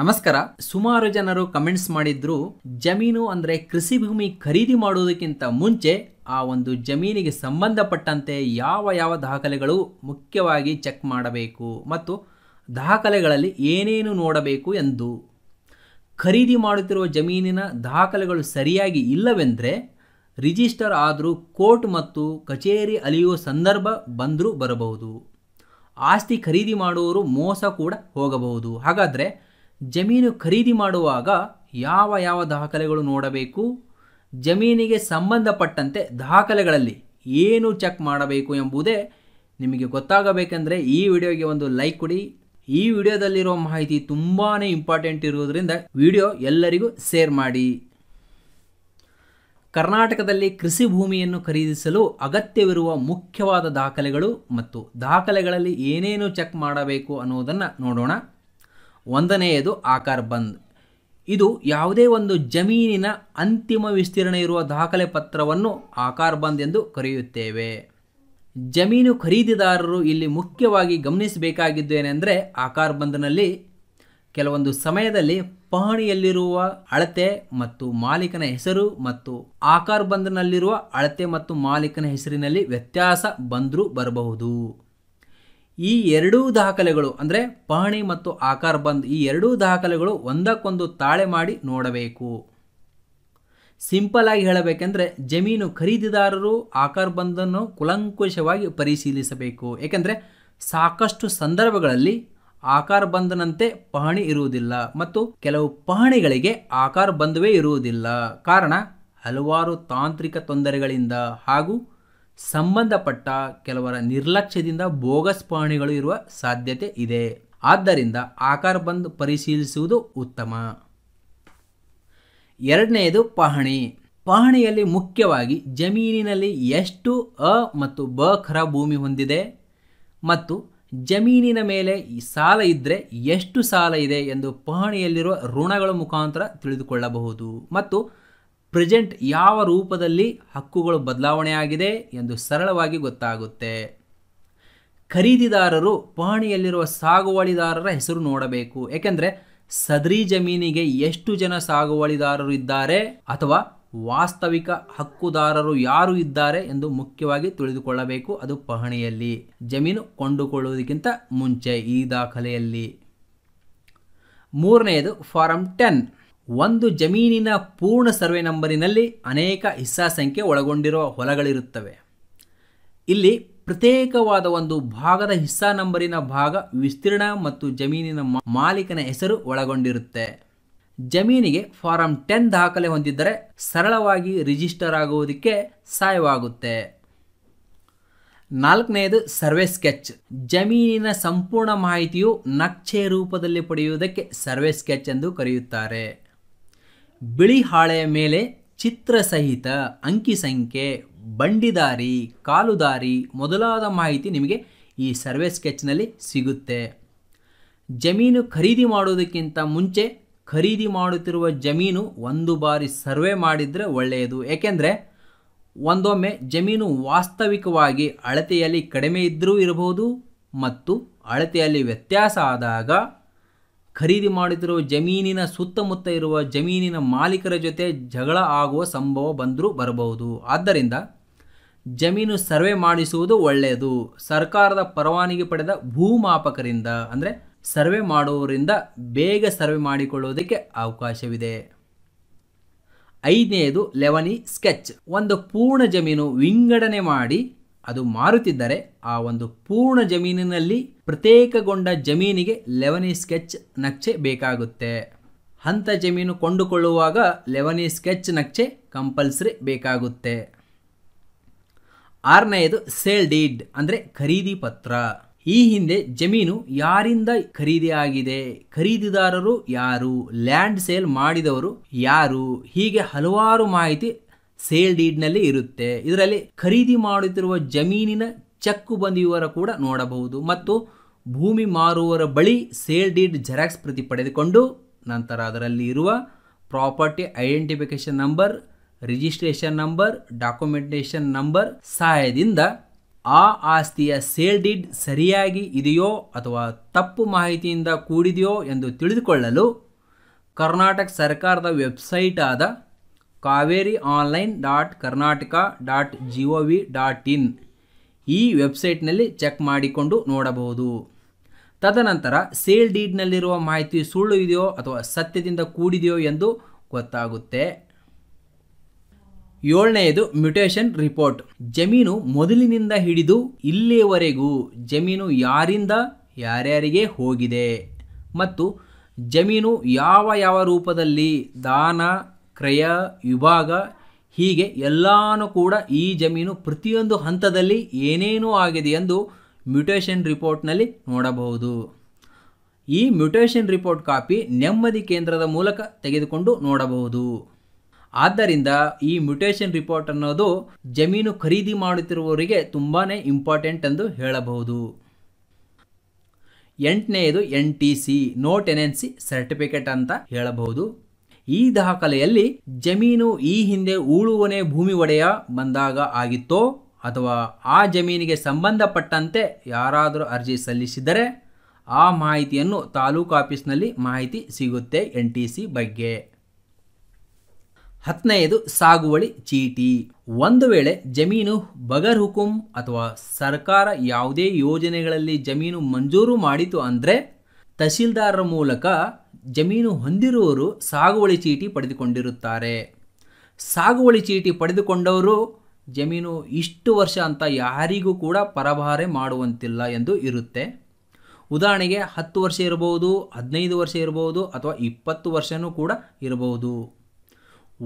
ನಮಸ್ಕಾರ ಸುಮಾರು ಜನರು ಕಮೆಂಟ್ಸ್ ಮಾಡಿದ್ರು ಜಮೀನು ಅಂದ್ರೆ ಕೃಷಿ ಭೂಮಿ ಖರೀದಿ ಮಾಡುವುದಕ್ಕಿಂತ ಮುಂಚೆ ಆ ಒಂದು ಜಮೀನಿಗೆ ಸಂಬಂಧಪಟ್ಟಂತೆ ಯಾವ ಯಾವ ದಾಖಲೆಗಳು ಮುಖ್ಯವಾಗಿ ಚೆಕ್ ಮಾಡಬೇಕು ಮತ್ತು ದಾಖಲೆಗಳಲ್ಲಿ ಏನೇನು ನೋಡಬೇಕು ಎಂದು ಖರೀದಿ ಮಾಡುತ್ತಿರುವ ಜಮೀನಿನ ದಾಖಲೆಗಳು ಸರಿಯಾಗಿ ಇಲ್ಲವೆಂದರೆ ರಿಜಿಸ್ಟರ್ ಆದರೂ ಕೋರ್ಟ್ ಮತ್ತು ಕಚೇರಿ ಅಲಿಯುವ ಸಂದರ್ಭ ಬಂದರೂ ಬರಬಹುದು ಆಸ್ತಿ ಖರೀದಿ ಮಾಡುವವರು ಮೋಸ ಕೂಡ ಹೋಗಬಹುದು ಹಾಗಾದರೆ ಜಮೀನು ಖರೀದಿ ಮಾಡುವಾಗ ಯಾವ ಯಾವ ದಾಖಲೆಗಳು ನೋಡಬೇಕು ಜಮೀನಿಗೆ ಸಂಬಂಧಪಟ್ಟಂತೆ ದಾಖಲೆಗಳಲ್ಲಿ ಏನು ಚೆಕ್ ಮಾಡಬೇಕು ಎಂಬುದೇ ನಿಮಗೆ ಗೊತ್ತಾಗಬೇಕೆಂದರೆ ಈ ವಿಡಿಯೋಗೆ ಒಂದು ಲೈಕ್ ಕೊಡಿ ಈ ವಿಡಿಯೋದಲ್ಲಿರುವ ಮಾಹಿತಿ ತುಂಬಾ ಇಂಪಾರ್ಟೆಂಟ್ ಇರುವುದರಿಂದ ವಿಡಿಯೋ ಎಲ್ಲರಿಗೂ ಶೇರ್ ಮಾಡಿ ಕರ್ನಾಟಕದಲ್ಲಿ ಕೃಷಿ ಭೂಮಿಯನ್ನು ಖರೀದಿಸಲು ಅಗತ್ಯವಿರುವ ಮುಖ್ಯವಾದ ದಾಖಲೆಗಳು ಮತ್ತು ದಾಖಲೆಗಳಲ್ಲಿ ಏನೇನು ಚೆಕ್ ಮಾಡಬೇಕು ಅನ್ನೋದನ್ನು ನೋಡೋಣ ಒಂದನೆಯದು ಆಕಾರ ಬಂದ್ ಇದು ಯಾವುದೇ ಒಂದು ಜಮೀನಿನ ಅಂತಿಮ ವಿಸ್ತೀರ್ಣ ಇರುವ ದಾಖಲೆ ಪತ್ರವನ್ನು ಆಕಾರ್ ಬಂದ್ ಎಂದು ಕರೆಯುತ್ತೇವೆ ಜಮೀನು ಖರೀದಿದಾರರು ಇಲ್ಲಿ ಮುಖ್ಯವಾಗಿ ಗಮನಿಸಬೇಕಾಗಿದ್ದು ಏನೆಂದರೆ ಆಕಾರ್ ಬಂದ್ನಲ್ಲಿ ಕೆಲವೊಂದು ಸಮಯದಲ್ಲಿ ಪಹಣಿಯಲ್ಲಿರುವ ಅಳತೆ ಮತ್ತು ಮಾಲೀಕನ ಹೆಸರು ಮತ್ತು ಆಕಾರ್ ಬಂದ್ನಲ್ಲಿರುವ ಅಳತೆ ಮತ್ತು ಮಾಲೀಕನ ಹೆಸರಿನಲ್ಲಿ ವ್ಯತ್ಯಾಸ ಬಂದರೂ ಬರಬಹುದು ಈ ಎರಡೂ ದಾಖಲೆಗಳು ಅಂದರೆ ಪಹಣಿ ಮತ್ತು ಆಕಾರ ಬಂದ್ ಈ ಎರಡೂ ದಾಖಲೆಗಳು ಒಂದಕ್ಕೊಂದು ತಾಳೆ ಮಾಡಿ ನೋಡಬೇಕು ಸಿಂಪಲ್ ಆಗಿ ಹೇಳಬೇಕೆಂದರೆ ಜಮೀನು ಖರೀದಿದಾರರು ಆಕಾರ ಬಂದನ್ನು ಕುಲಂಕುಷವಾಗಿ ಪರಿಶೀಲಿಸಬೇಕು ಏಕೆಂದರೆ ಸಾಕಷ್ಟು ಸಂದರ್ಭಗಳಲ್ಲಿ ಆಕಾರ ಬಂದನಂತೆ ಪಹಣಿ ಇರುವುದಿಲ್ಲ ಮತ್ತು ಕೆಲವು ಪಹಣಿಗಳಿಗೆ ಆಕಾರ ಬಂದುವೇ ಇರುವುದಿಲ್ಲ ಕಾರಣ ಹಲವಾರು ತಾಂತ್ರಿಕ ತೊಂದರೆಗಳಿಂದ ಹಾಗೂ ಸಂಬಂಧಪಟ್ಟ ಕೆಲವರ ನಿರ್ಲಕ್ಷ್ಯದಿಂದ ಬೋಗಸ್ ಪಹಣಿಗಳು ಇರುವ ಸಾಧ್ಯತೆ ಇದೆ ಆದ್ದರಿಂದ ಆಕಾರ ಬಂದ್ ಪರಿಶೀಲಿಸುವುದು ಉತ್ತಮ ಎರಡನೆಯದು ಪಹಣಿ ಪಹಣಿಯಲ್ಲಿ ಮುಖ್ಯವಾಗಿ ಜಮೀನಿನಲ್ಲಿ ಎಷ್ಟು ಅ ಮತ್ತು ಬ ಖರ ಭೂಮಿ ಹೊಂದಿದೆ ಮತ್ತು ಜಮೀನಿನ ಮೇಲೆ ಸಾಲ ಇದ್ದರೆ ಎಷ್ಟು ಸಾಲ ಇದೆ ಎಂದು ಪಹಣಿಯಲ್ಲಿರುವ ಋಣಗಳ ಮುಖಾಂತರ ತಿಳಿದುಕೊಳ್ಳಬಹುದು ಮತ್ತು ಪ್ರೆಸೆಂಟ್ ಯಾವ ರೂಪದಲ್ಲಿ ಹಕ್ಕುಗಳು ಬದಲಾವಣೆಯಾಗಿದೆ ಎಂದು ಸರಳವಾಗಿ ಗೊತ್ತಾಗುತ್ತೆ ಖರೀದಿದಾರರು ಪಹಣಿಯಲ್ಲಿರುವ ಸಾಗುವಳಿದಾರರ ಹೆಸರು ನೋಡಬೇಕು ಏಕೆಂದರೆ ಸದರಿ ಜಮೀನಿಗೆ ಎಷ್ಟು ಜನ ಸಾಗುವಳಿದಾರರು ಇದ್ದಾರೆ ಅಥವಾ ವಾಸ್ತವಿಕ ಹಕ್ಕುದಾರರು ಯಾರು ಇದ್ದಾರೆ ಎಂದು ಮುಖ್ಯವಾಗಿ ತಿಳಿದುಕೊಳ್ಳಬೇಕು ಅದು ಪಹಣಿಯಲ್ಲಿ ಜಮೀನು ಕೊಂಡುಕೊಳ್ಳುವುದಕ್ಕಿಂತ ಮುಂಚೆ ಈ ದಾಖಲೆಯಲ್ಲಿ ಮೂರನೆಯದು ಫಾರಂ ಟೆನ್ ಒಂದು ಜಮೀನಿನ ಪೂರ್ಣ ಸರ್ವೆ ನಂಬರಿನಲ್ಲಿ ಅನೇಕ ಹಿಸ್ಸಾ ಸಂಖ್ಯೆ ಒಳಗೊಂಡಿರುವ ಹೊಲಗಳಿರುತ್ತವೆ ಇಲ್ಲಿ ಪ್ರತ್ಯೇಕವಾದ ಒಂದು ಭಾಗದ ಹಿಸ್ಸಾ ನಂಬರಿನ ಭಾಗ ವಿಸ್ತೀರ್ಣ ಮತ್ತು ಜಮೀನಿನ ಮಾಲೀಕನ ಹೆಸರು ಒಳಗೊಂಡಿರುತ್ತೆ ಜಮೀನಿಗೆ ಫಾರಂ ಟೆನ್ ದಾಖಲೆ ಹೊಂದಿದ್ದರೆ ಸರಳವಾಗಿ ರಿಜಿಸ್ಟರ್ ಆಗುವುದಕ್ಕೆ ಸಹಾಯವಾಗುತ್ತೆ ನಾಲ್ಕನೆಯದು ಸರ್ವೆ ಸ್ಕೆಚ್ ಜಮೀನಿನ ಸಂಪೂರ್ಣ ಮಾಹಿತಿಯು ನಕ್ಷೆ ರೂಪದಲ್ಲಿ ಪಡೆಯುವುದಕ್ಕೆ ಸರ್ವೆ ಸ್ಕೆಚ್ ಎಂದು ಕರೆಯುತ್ತಾರೆ ಬಿಳಿ ಹಾಳೆಯ ಮೇಲೆ ಚಿತ್ರ ಸಹಿತ ಅಂಕಿ ಸಂಖ್ಯೆ ಬಂಡಿದಾರಿ ಕಾಲುದಾರಿ ಮೊದಲಾದ ಮಾಹಿತಿ ನಿಮಗೆ ಈ ಸರ್ವೆ ಸ್ಕೆಚ್ನಲ್ಲಿ ಸಿಗುತ್ತೆ ಜಮೀನು ಖರೀದಿ ಮಾಡೋದಕ್ಕಿಂತ ಮುಂಚೆ ಖರೀದಿ ಮಾಡುತ್ತಿರುವ ಜಮೀನು ಒಂದು ಬಾರಿ ಸರ್ವೆ ಮಾಡಿದರೆ ಒಳ್ಳೆಯದು ಏಕೆಂದರೆ ಒಂದೊಮ್ಮೆ ಜಮೀನು ವಾಸ್ತವಿಕವಾಗಿ ಅಳತೆಯಲ್ಲಿ ಕಡಿಮೆ ಇದ್ದರೂ ಇರಬಹುದು ಮತ್ತು ಅಳತೆಯಲ್ಲಿ ವ್ಯತ್ಯಾಸ ಆದಾಗ ಖರೀದಿ ಮಾಡುತ್ತಿರುವ ಜಮೀನಿನ ಸುತ್ತಮುತ್ತ ಇರುವ ಜಮೀನಿನ ಮಾಲೀಕರ ಜೊತೆ ಜಗಳ ಆಗುವ ಸಂಭವ ಬಂದರೂ ಬರಬಹುದು ಆದ್ದರಿಂದ ಜಮೀನು ಸರ್ವೆ ಮಾಡಿಸುವುದು ಒಳ್ಳೆಯದು ಸರ್ಕಾರದ ಪರವಾನಗಿ ಪಡೆದ ಭೂಮಾಪಕರಿಂದ ಅಂದರೆ ಸರ್ವೆ ಮಾಡುವವರಿಂದ ಬೇಗ ಸರ್ವೆ ಮಾಡಿಕೊಳ್ಳುವುದಕ್ಕೆ ಅವಕಾಶವಿದೆ ಐದನೆಯದು ಲೆವನಿ ಸ್ಕೆಚ್ ಒಂದು ಪೂರ್ಣ ಜಮೀನು ವಿಂಗಡಣೆ ಮಾಡಿ ಅದು ಮಾರುತ್ತಿದ್ದರೆ ಆ ಒಂದು ಪೂರ್ಣ ಜಮೀನಿನಲ್ಲಿ ಪ್ರತ್ಯೇಕಗೊಂಡ ಜಮೀನಿಗೆ ಲೆವನಿ ಸ್ಕೆಚ್ ನಕ್ಷೆ ಬೇಕಾಗುತ್ತೆ ಹಂತ ಜಮೀನು ಕೊಂಡುಕೊಳ್ಳುವಾಗ ಲೆವನಿ ಸ್ಕೆಚ್ ನಕ್ಷೆ ಕಂಪಲ್ಸರಿ ಬೇಕಾಗುತ್ತೆ ಆರನೆಯದು ಸೇಲ್ ಡೀಡ್ ಅಂದರೆ ಖರೀದಿ ಪತ್ರ ಈ ಹಿಂದೆ ಜಮೀನು ಯಾರಿಂದ ಖರೀದಿ ಆಗಿದೆ ಖರೀದಿದಾರರು ಯಾರು ಲ್ಯಾಂಡ್ ಸೇಲ್ ಮಾಡಿದವರು ಯಾರು ಹೀಗೆ ಹಲವಾರು ಮಾಹಿತಿ ಸೇಲ್ ಡೀಡ್ನಲ್ಲಿ ಇರುತ್ತೆ ಇದರಲ್ಲಿ ಖರೀದಿ ಮಾಡುತ್ತಿರುವ ಜಮೀನಿನ ಚೆಕ್ಕು ಬಂದ ಕೂಡ ನೋಡಬಹುದು ಮತ್ತು ಭೂಮಿ ಮಾರುವವರ ಬಳಿ ಸೇಲ್ ಡೀಡ್ ಜೆರಾಕ್ಸ್ ಪ್ರತಿ ಪಡೆದುಕೊಂಡು ನಂತರ ಅದರಲ್ಲಿ ಇರುವ property identification number registration number documentation number ಸಹಾಯದಿಂದ ಆ ಆಸ್ತಿಯ ಸೇಲ್ ಡೀಡ್ ಸರಿಯಾಗಿ ಇದೆಯೋ ಅಥವಾ ತಪ್ಪು ಮಾಹಿತಿಯಿಂದ ಕೂಡಿದೆಯೋ ಎಂದು ತಿಳಿದುಕೊಳ್ಳಲು ಕರ್ನಾಟಕ ಸರ್ಕಾರದ ವೆಬ್ಸೈಟ್ ಆದ Kaveri online dot Karnataka dot G O V dot in ಈ ವೆಬ್ಸೈಟ್ನಲ್ಲಿ ಚೆಕ್ ಮಾಡಿಕೊಂಡು ನೋಡಬಹುದು ತದನಂತರ ಸೇಲ್ ಡೀಡ್ನಲ್ಲಿರುವ ಮಾಹಿತಿ ಸುಳ್ಳು ಇದೆಯೋ ಅಥವಾ ಸತ್ಯದಿಂದ ಕೂಡಿದೆಯೋ ಎಂದು ಗೊತ್ತಾಗುತ್ತೆ ಏಳನೆಯದು ಮ್ಯುಟೇಷನ್ ರಿಪೋರ್ಟ್ ಜಮೀನು ಮೊದಲಿನಿಂದ ಹಿಡಿದು ಇಲ್ಲಿಯವರೆಗೂ ಜಮೀನು ಯಾರಿಂದ ಯಾರ್ಯಾರಿಗೆ ಹೋಗಿದೆ ಮತ್ತು ಜಮೀನು ಯಾವ ಯಾವ ರೂಪದಲ್ಲಿ ದಾನ ಕ್ರಯ ವಿಭಾಗ ಹೀಗೆ ಎಲ್ಲಾನು ಕೂಡ ಈ ಜಮೀನು ಪ್ರತಿಯೊಂದು ಹಂತದಲ್ಲಿ ಏನೇನೂ ಆಗಿದೆ ಎಂದು ಮ್ಯೂಟೇಷನ್ ರಿಪೋರ್ಟ್ನಲ್ಲಿ ನೋಡಬಹುದು ಈ ಮ್ಯೂಟೇಷನ್ ರಿಪೋರ್ಟ್ ಕಾಪಿ ನೆಮ್ಮದಿ ಕೇಂದ್ರದ ಮೂಲಕ ತೆಗೆದುಕೊಂಡು ನೋಡಬಹುದು ಆದ್ದರಿಂದ ಈ ಮ್ಯೂಟೇಷನ್ ರಿಪೋರ್ಟ್ ಅನ್ನೋದು ಜಮೀನು ಖರೀದಿ ಮಾಡುತ್ತಿರುವವರಿಗೆ ತುಂಬಾ ಇಂಪಾರ್ಟೆಂಟ್ ಎಂದು ಹೇಳಬಹುದು ಎಂಟನೆಯದು N T C no tenancy certificate ಅಂತ ಹೇಳಬಹುದು ಈ ದಾಖಲೆಯಲ್ಲಿ ಜಮೀನು ಈ ಹಿಂದೆ ಉಳುವನೆ ಭೂಮಿ ಒಡೆಯ ಬಂದಾಗ ಆಗಿತ್ತೋ ಅಥವಾ ಆ ಜಮೀನಿಗೆ ಸಂಬಂಧಪಟ್ಟಂತೆ ಯಾರಾದರೂ ಅರ್ಜಿ ಸಲ್ಲಿಸಿದರೆ ಆ ಮಾಹಿತಿಯನ್ನು ತಾಲೂಕು ಆಫೀಸ್ನಲ್ಲಿ ಮಾಹಿತಿ ಸಿಗುತ್ತೆ ಎನ್ ಟಿ ಸಿ ಬಗ್ಗೆ ಹತ್ತನೆಯದು ಸಾಗುವಳಿ ಚೀಟಿ ಒಂದು ವೇಳೆ ಜಮೀನು ಬಗರ್ ಹುಕುಂ ಅಥವಾ ಸರ್ಕಾರ ಯಾವುದೇ ಯೋಜನೆಗಳಲ್ಲಿ ಜಮೀನು ಮಂಜೂರು ಮಾಡಿತು ಅಂದರೆ ತಹಶೀಲ್ದಾರರ ಮೂಲಕ ಜಮೀನು ಹೊಂದಿರುವವರು ಸಾಗುವಳಿ ಚೀಟಿ ಪಡೆದುಕೊಂಡಿರುತ್ತಾರೆ ಸಾಗುವಳಿ ಚೀಟಿ ಪಡೆದುಕೊಂಡವರು ಜಮೀನು ಇಷ್ಟು ವರ್ಷ ಅಂತ ಯಾರಿಗೂ ಕೂಡ ಪರಭಾರೆ ಮಾಡುವಂತಿಲ್ಲ ಎಂದು ಇರುತ್ತೆ ಉದಾಹರಣೆಗೆ ಹತ್ತು ವರ್ಷ ಇರಬಹುದು ಹದಿನೈದು ವರ್ಷ ಇರಬಹುದು ಅಥವಾ ಇಪ್ಪತ್ತು ವರ್ಷವೂ ಕೂಡ ಇರಬಹುದು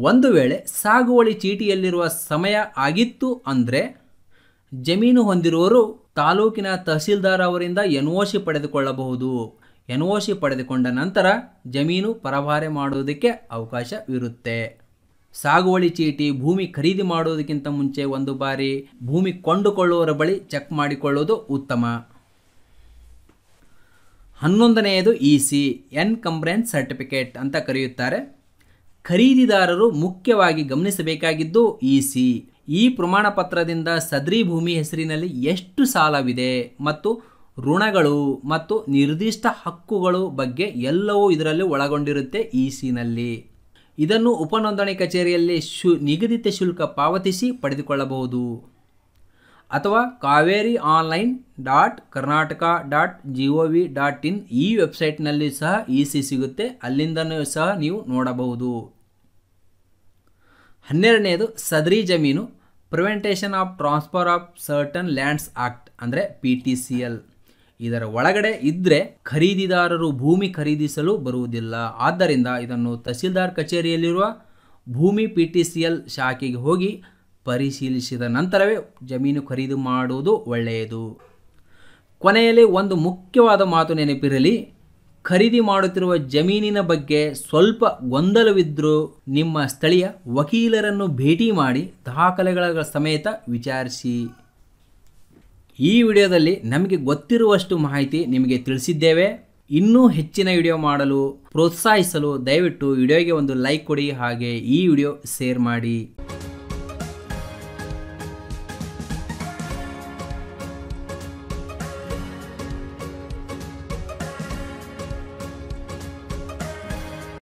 ಒಂದು ವೇಳೆ ಸಾಗುವಳಿ ಚೀಟಿಯಲ್ಲಿರುವ ಸಮಯ ಆಗಿತ್ತು ಅಂದರೆ ಜಮೀನು ಹೊಂದಿರುವವರು ತಾಲೂಕಿನ ತಹಸೀಲ್ದಾರ್ ಅವರಿಂದ ಎನ್ ಒ ಸಿ ಪಡೆದುಕೊಳ್ಳಬಹುದು ಎನ್ ಒ ಸಿ ಪಡೆದುಕೊಂಡ ನಂತರ ಜಮೀನು ಪರಭಾರೆ ಮಾಡುವುದಕ್ಕೆ ಅವಕಾಶವಿರುತ್ತೆ ಸಾಗುವಳಿ ಚೀಟಿ ಭೂಮಿ ಖರೀದಿ ಮಾಡುವುದಕ್ಕಿಂತ ಮುಂಚೆ ಒಂದು ಬಾರಿ ಭೂಮಿ ಕೊಂಡುಕೊಳ್ಳುವರ ಬಳಿ ಚೆಕ್ ಮಾಡಿಕೊಳ್ಳುವುದು ಉತ್ತಮ ಹನ್ನೊಂದನೆಯದು E C encumbrance certificate ಅಂತ ಕರೆಯುತ್ತಾರೆ ಖರೀದಿದಾರರು ಮುಖ್ಯವಾಗಿ ಗಮನಿಸಬೇಕಾಗಿದ್ದು ಇ ಸಿ ಈ ಪ್ರಮಾಣ ಪತ್ರದಿಂದ ಸದ್ರಿ ಭೂಮಿ ಹೆಸರಿನಲ್ಲಿ ಎಷ್ಟು ಸಾಲವಿದೆ ಮತ್ತು ಋಣಗಳು ಮತ್ತು ನಿರ್ದಿಷ್ಟ ಹಕ್ಕುಗಳು ಬಗ್ಗೆ ಎಲ್ಲವೂ ಇದರಲ್ಲಿ ಒಳಗೊಂಡಿರುತ್ತೆ ಇ ಸಿನಲ್ಲಿ ಇದನ್ನು ನೋಂದಣಿ ಕಚೇರಿಯಲ್ಲಿ ಶು ನಿಗದಿತ ಶುಲ್ಕ ಪಾವತಿಸಿ ಪಡೆದುಕೊಳ್ಳಬಹುದು ಅಥವಾ Kaveri online dot Karnataka dot G O V dot in ಈ ವೆಬ್ಸೈಟ್ನಲ್ಲಿ ಸಹ ಇ ಸಿ ಸಿಗುತ್ತೆ ಅಲ್ಲಿಂದ ಸಹ ನೀವು ನೋಡಬಹುದು ಹನ್ನೆರಡನೇದು ಸದರಿ ಜಮೀನು prevention of transfer of certain lands act ಅಂದರೆ ಪಿ ಟಿ ಸಿ ಎಲ್ ಇದರ ಒಳಗಡೆ ಇದ್ರೆ ಖರೀದಿದಾರರು ಭೂಮಿ ಖರೀದಿಸಲು ಬರುವುದಿಲ್ಲ ಆದ್ದರಿಂದ ಇದನ್ನು ತಹಸೀಲ್ದಾರ್ ಕಚೇರಿಯಲ್ಲಿರುವ ಭೂಮಿ ಪಿ ಟಿ ಸಿ ಎಲ್ ಶಾಖೆಗೆ ಹೋಗಿ ಪರಿಶೀಲಿಸಿದ ನಂತರವೇ ಜಮೀನು ಖರೀದಿ ಮಾಡುವುದು ಒಳ್ಳೆಯದು ಕೊನೆಯಲ್ಲಿ ಒಂದು ಮುಖ್ಯವಾದ ಮಾತು ನೆನಪಿರಲಿ ಖರೀದಿ ಮಾಡುತ್ತಿರುವ ಜಮೀನಿನ ಬಗ್ಗೆ ಸ್ವಲ್ಪ ಗೊಂದಲವಿದ್ದರೂ ನಿಮ್ಮ ಸ್ಥಳೀಯ ವಕೀಲರನ್ನು ಭೇಟಿ ಮಾಡಿ ದಾಖಲೆಗಳ ಸಮೇತ ವಿಚಾರಿಸಿ ಈ ವಿಡಿಯೋದಲ್ಲಿ ನಮಗೆ ಗೊತ್ತಿರುವಷ್ಟು ಮಾಹಿತಿ ನಿಮಗೆ ತಿಳಿಸಿದ್ದೇವೆ ಇನ್ನೂ ಹೆಚ್ಚಿನ ವಿಡಿಯೋ ಮಾಡಲು ಪ್ರೋತ್ಸಾಹಿಸಲು ದಯವಿಟ್ಟು ವಿಡಿಯೋಗೆ ಒಂದು ಲೈಕ್ ಕೊಡಿ ಹಾಗೆ ಈ ವಿಡಿಯೋ ಶೇರ್ ಮಾಡಿ